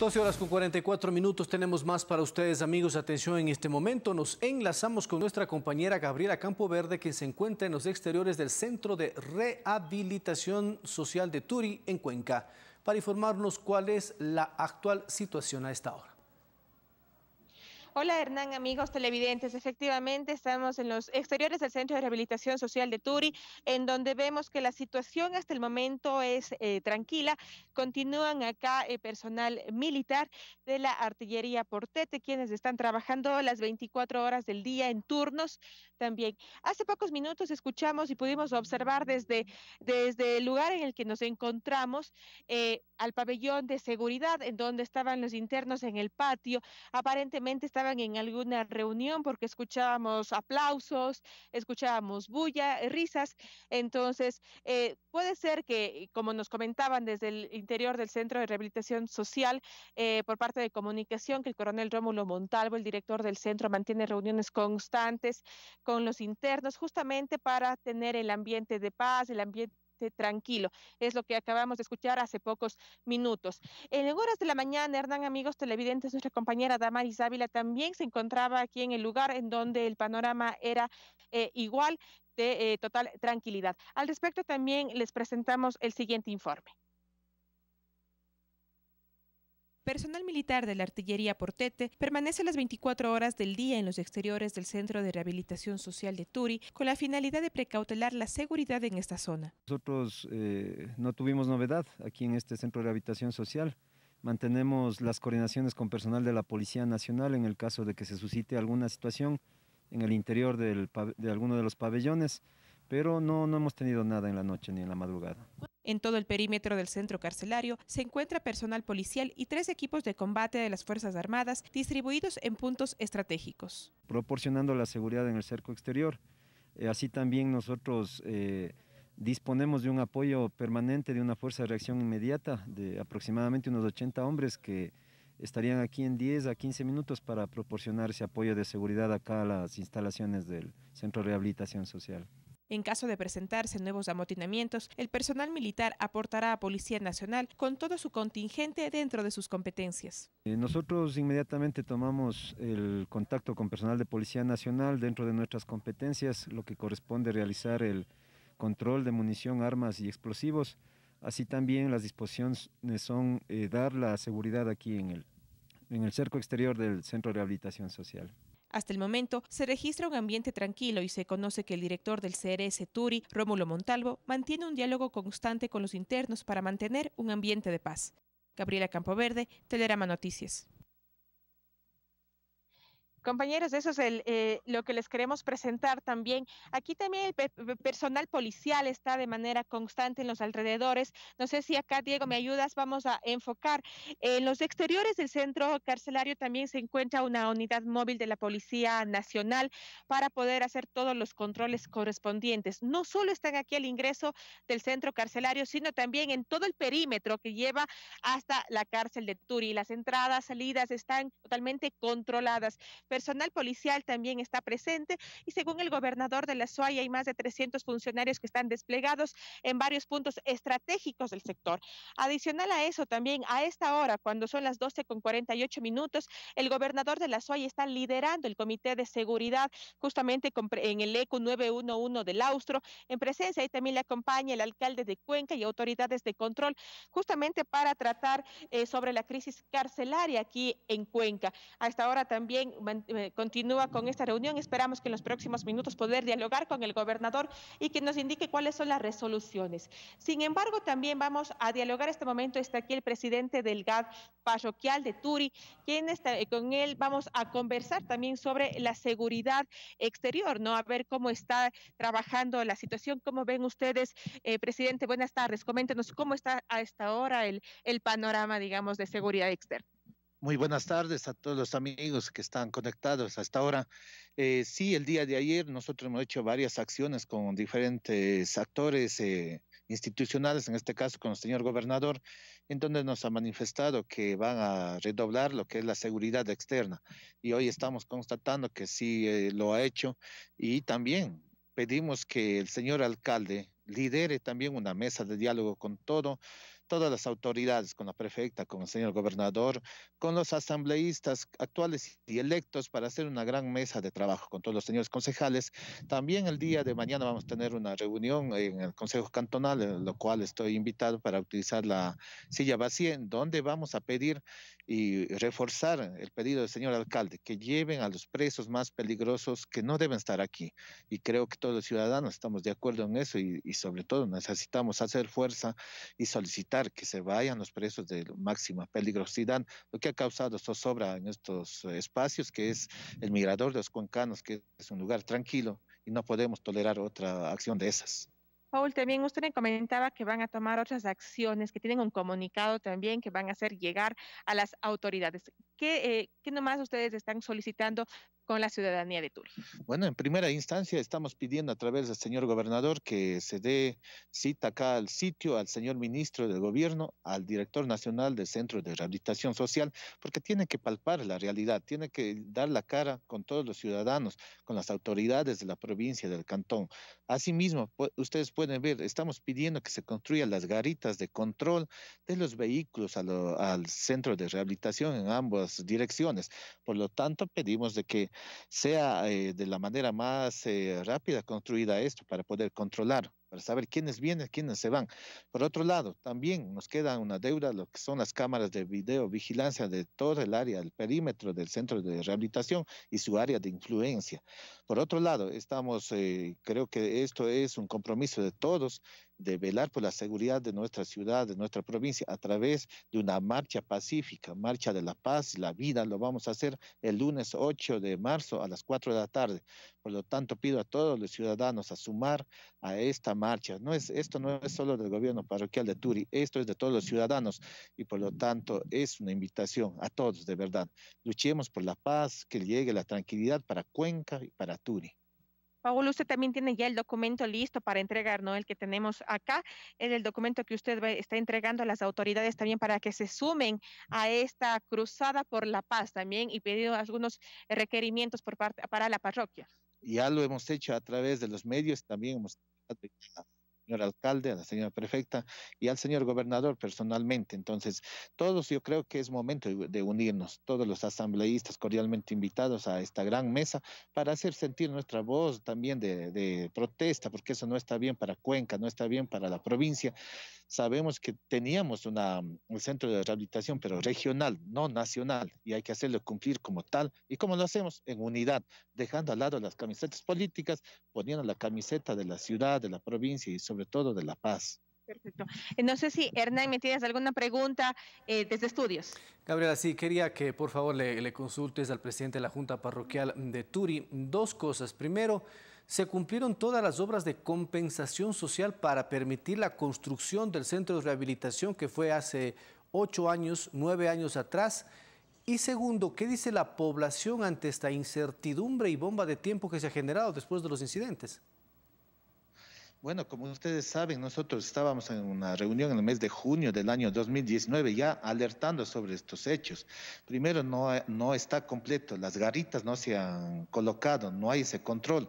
12 horas con 44 minutos tenemos más para ustedes amigos. Atención, en este momento nos enlazamos con nuestra compañera Gabriela Campo Verde que se encuentra en los exteriores del Centro de Rehabilitación Social de Turi en Cuenca para informarnos cuál es la actual situación a esta hora. Hola Hernán, amigos televidentes. Efectivamente, estamos en los exteriores del Centro de Rehabilitación Social de Turi, en donde vemos que la situación hasta el momento es eh, tranquila. Continúan acá el eh, personal militar de la artillería Portete, quienes están trabajando las 24 horas del día en turnos también. Hace pocos minutos escuchamos y pudimos observar desde, desde el lugar en el que nos encontramos. Eh, al pabellón de seguridad en donde estaban los internos en el patio. Aparentemente está estaban en alguna reunión porque escuchábamos aplausos, escuchábamos bulla, eh, risas. Entonces, eh, puede ser que, como nos comentaban desde el interior del Centro de Rehabilitación Social, eh, por parte de comunicación, que el coronel Rómulo Montalvo, el director del centro, mantiene reuniones constantes con los internos justamente para tener el ambiente de paz, el ambiente este, tranquilo. Es lo que acabamos de escuchar hace pocos minutos. En horas de la mañana, Hernán, amigos televidentes, nuestra compañera Damaris Ávila también se encontraba aquí en el lugar en donde el panorama era eh, igual de eh, total tranquilidad. Al respecto, también les presentamos el siguiente informe. Personal militar de la artillería Portete permanece las 24 horas del día en los exteriores del Centro de Rehabilitación Social de Turi con la finalidad de precautelar la seguridad en esta zona. Nosotros eh, no tuvimos novedad aquí en este Centro de Rehabilitación Social. Mantenemos las coordinaciones con personal de la Policía Nacional en el caso de que se suscite alguna situación en el interior de alguno de los pabellones pero no, no hemos tenido nada en la noche ni en la madrugada. En todo el perímetro del centro carcelario se encuentra personal policial y tres equipos de combate de las Fuerzas Armadas distribuidos en puntos estratégicos. Proporcionando la seguridad en el cerco exterior. Eh, así también nosotros eh, disponemos de un apoyo permanente de una fuerza de reacción inmediata de aproximadamente unos 80 hombres que estarían aquí en 10 a 15 minutos para proporcionar ese apoyo de seguridad acá a las instalaciones del Centro de Rehabilitación Social. En caso de presentarse nuevos amotinamientos, el personal militar aportará a Policía Nacional con todo su contingente dentro de sus competencias. Eh, nosotros inmediatamente tomamos el contacto con personal de Policía Nacional dentro de nuestras competencias, lo que corresponde realizar el control de munición, armas y explosivos. Así también las disposiciones son eh, dar la seguridad aquí en el, en el cerco exterior del Centro de Rehabilitación Social. Hasta el momento se registra un ambiente tranquilo y se conoce que el director del CRS Turi, Rómulo Montalvo, mantiene un diálogo constante con los internos para mantener un ambiente de paz. Gabriela Campoverde, Telerama Noticias. Compañeros, eso es el, eh, lo que les queremos presentar también. Aquí también el personal policial está de manera constante en los alrededores. No sé si acá, Diego, me ayudas, vamos a enfocar. En los exteriores del centro carcelario también se encuentra una unidad móvil de la Policía Nacional para poder hacer todos los controles correspondientes. No solo están aquí al ingreso del centro carcelario, sino también en todo el perímetro que lleva hasta la cárcel de Turi. Las entradas, salidas están totalmente controladas Personal policial también está presente y según el gobernador de la Soya hay más de 300 funcionarios que están desplegados en varios puntos estratégicos del sector. Adicional a eso también, a esta hora, cuando son las 12 con 48 minutos, el gobernador de la SOAI está liderando el Comité de Seguridad justamente en el ECO 911 del Austro. En presencia y también le acompaña el alcalde de Cuenca y autoridades de control justamente para tratar eh, sobre la crisis carcelaria aquí en Cuenca. A esta hora también eh, continúa con esta reunión. Esperamos que en los próximos minutos poder dialogar con el gobernador y que nos indique cuáles son las resoluciones. Sin embargo, también vamos a dialogar este momento. Está aquí el presidente del GAD parroquial de Turi, quien está, eh, con él vamos a conversar también sobre la seguridad exterior, ¿no? A ver cómo está trabajando la situación, cómo ven ustedes, eh, presidente, buenas tardes, coméntenos cómo está a esta hora el, el panorama, digamos, de seguridad externa. Muy buenas tardes a todos los amigos que están conectados hasta ahora. Eh, sí, el día de ayer nosotros hemos hecho varias acciones con diferentes actores eh, institucionales, en este caso con el señor gobernador, en donde nos ha manifestado que van a redoblar lo que es la seguridad externa. Y hoy estamos constatando que sí eh, lo ha hecho y también pedimos que el señor alcalde lidere también una mesa de diálogo con todo, todas las autoridades, con la prefecta, con el señor gobernador, con los asambleístas actuales y electos para hacer una gran mesa de trabajo con todos los señores concejales. También el día de mañana vamos a tener una reunión en el Consejo Cantonal, en lo cual estoy invitado para utilizar la silla vacía, en donde vamos a pedir y reforzar el pedido del señor alcalde, que lleven a los presos más peligrosos que no deben estar aquí. Y creo que todos los ciudadanos estamos de acuerdo en eso y sobre todo necesitamos hacer fuerza y solicitar que se vayan los presos de máxima peligrosidad, lo que ha causado sobra en estos espacios, que es el migrador de los cuencanos, que es un lugar tranquilo y no podemos tolerar otra acción de esas. Paul, también usted me comentaba que van a tomar otras acciones, que tienen un comunicado también que van a hacer llegar a las autoridades. ¿Qué, eh, qué nomás ustedes están solicitando con la ciudadanía de Tula. Bueno, en primera instancia estamos pidiendo a través del señor gobernador que se dé cita acá al sitio al señor ministro del gobierno, al director nacional del Centro de Rehabilitación Social, porque tiene que palpar la realidad, tiene que dar la cara con todos los ciudadanos, con las autoridades de la provincia, del cantón. Asimismo, ustedes pueden ver, estamos pidiendo que se construyan las garitas de control de los vehículos al centro de rehabilitación en ambas direcciones. Por lo tanto, pedimos de que sea eh, de la manera más eh, rápida construida esto para poder controlar, para saber quiénes vienen, quiénes se van. Por otro lado, también nos queda una deuda lo que son las cámaras de videovigilancia de todo el área, el perímetro del centro de rehabilitación y su área de influencia. Por otro lado, estamos, eh, creo que esto es un compromiso de todos de velar por la seguridad de nuestra ciudad, de nuestra provincia, a través de una marcha pacífica, marcha de la paz, y la vida, lo vamos a hacer el lunes 8 de marzo a las 4 de la tarde. Por lo tanto, pido a todos los ciudadanos a sumar a esta marcha. No es, esto no es solo del gobierno parroquial de Turi, esto es de todos los ciudadanos y por lo tanto es una invitación a todos, de verdad. Luchemos por la paz, que llegue la tranquilidad para Cuenca y para Turi. Paolo, usted también tiene ya el documento listo para entregar, ¿no? El que tenemos acá es el documento que usted está entregando a las autoridades también para que se sumen a esta cruzada por la paz también y pedido algunos requerimientos por parte para la parroquia. Ya lo hemos hecho a través de los medios, también hemos alcalde, a la señora prefecta y al señor gobernador personalmente. Entonces, todos yo creo que es momento de unirnos, todos los asambleístas cordialmente invitados a esta gran mesa para hacer sentir nuestra voz también de, de protesta, porque eso no está bien para Cuenca, no está bien para la provincia sabemos que teníamos mm, un centro de rehabilitación, pero regional, no nacional, y hay que hacerlo cumplir como tal, y cómo lo hacemos en unidad, dejando al lado las camisetas políticas, poniendo la camiseta de la ciudad, de la provincia y sobre todo de La Paz. Perfecto. Eh, no sé si Hernán, ¿me tienes alguna pregunta eh, desde estudios? Gabriela, sí, quería que por favor le, le consultes al presidente de la Junta Parroquial de Turi dos cosas. Primero, se cumplieron todas las obras de compensación social para permitir la construcción del centro de rehabilitación que fue hace ocho años, nueve años atrás. Y segundo, ¿qué dice la población ante esta incertidumbre y bomba de tiempo que se ha generado después de los incidentes? Bueno, como ustedes saben, nosotros estábamos en una reunión en el mes de junio del año 2019 ya alertando sobre estos hechos. Primero, no, no está completo, las garitas no se han colocado, no hay ese control.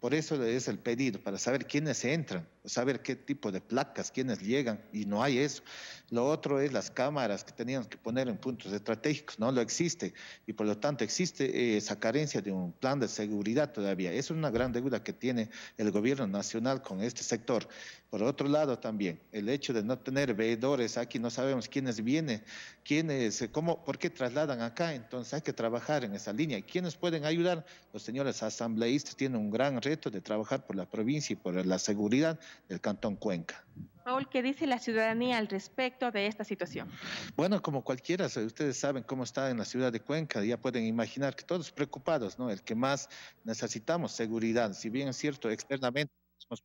Por eso es el pedido, para saber quiénes entran, saber qué tipo de placas, quiénes llegan, y no hay eso. Lo otro es las cámaras que teníamos que poner en puntos estratégicos, no lo existe, y por lo tanto existe esa carencia de un plan de seguridad todavía. Es una gran deuda que tiene el gobierno nacional con este sector. Por otro lado también, el hecho de no tener veedores aquí, no sabemos quiénes vienen, quiénes, cómo, por qué trasladan acá, entonces hay que trabajar en esa línea. quiénes pueden ayudar? Los señores asambleístas tienen un gran de trabajar por la provincia y por la seguridad del Cantón Cuenca. Paul, ¿qué dice la ciudadanía al respecto de esta situación? Bueno, como cualquiera, eh, ustedes saben cómo está en la ciudad de Cuenca, ya pueden imaginar que todos preocupados, ¿no? El que más necesitamos, seguridad. Si bien es cierto, externamente pues,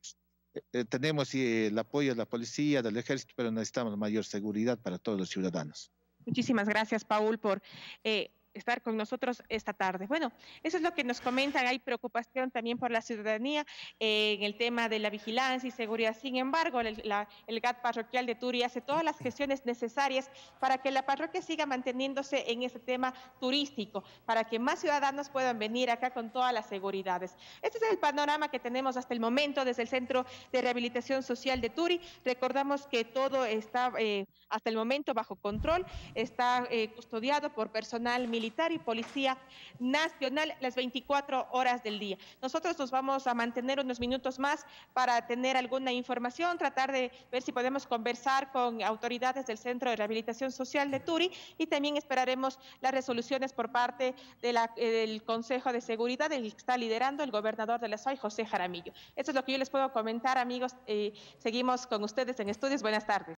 eh, eh, tenemos el apoyo de la policía, del ejército, pero necesitamos mayor seguridad para todos los ciudadanos. Muchísimas gracias, Paul, por estar con nosotros esta tarde. Bueno, eso es lo que nos comentan. Hay preocupación también por la ciudadanía eh, en el tema de la vigilancia y seguridad. Sin embargo, el, GAT parroquial de Turi hace todas las gestiones necesarias para que la parroquia siga manteniéndose en ese tema turístico, para que más ciudadanos puedan venir acá con todas las seguridades. Este es el panorama que tenemos hasta el momento desde el Centro de Rehabilitación Social de Turi. Recordamos que todo está eh, hasta el momento bajo control, está eh, custodiado por personal militar y policía nacional las 24 horas del día. Nosotros nos vamos a mantener unos minutos más para tener alguna información, tratar de ver si podemos conversar con autoridades del Centro de Rehabilitación Social de Turi y también esperaremos las resoluciones por parte eh, del Consejo de Seguridad, el que está liderando el gobernador de la SOI, José Jaramillo. Eso es lo que yo les puedo comentar, amigos. seguimos con ustedes en estudios. Buenas tardes.